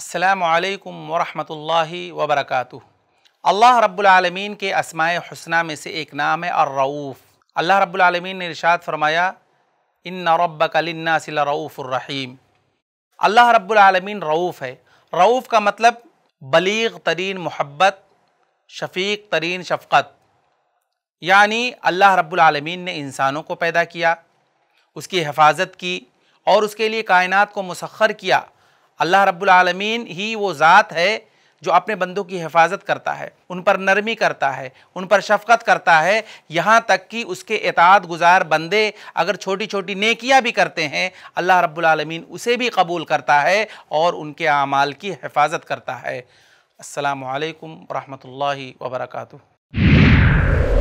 السلام علیکم ورحمۃ اللہ وبرکاتہ اللہ رب العالمین کے اسماء حسنہ میں سے ایک نام ہے الرعوف اللہ رب العالمین نے رشاد فرمایا انََََََََََّ ربکل صرف الرحیم اللہ رب العالمین رعوف ہے رعوف کا مطلب بلیغ ترین محبت شفیق ترین شفقت یعنی اللہ رب العالمین نے انسانوں کو پیدا کیا اس کی حفاظت کی اور اس کے لیے کائنات کو مسخر کیا अल्लाह रब्बुल आलमीन ही वो ज़ात है जो अपने बंदों की हिफाजत करता है उन पर नरमी करता है उन पर शफकत करता है यहाँ तक कि उसके एतात गुजार बंदे अगर छोटी छोटी नेकियाँ भी करते हैं अल्लाह रब्बुलमीन उसे भी कबूल करता है और उनके अमाल की हिफाजत करता है असलकम वरहमल वर्का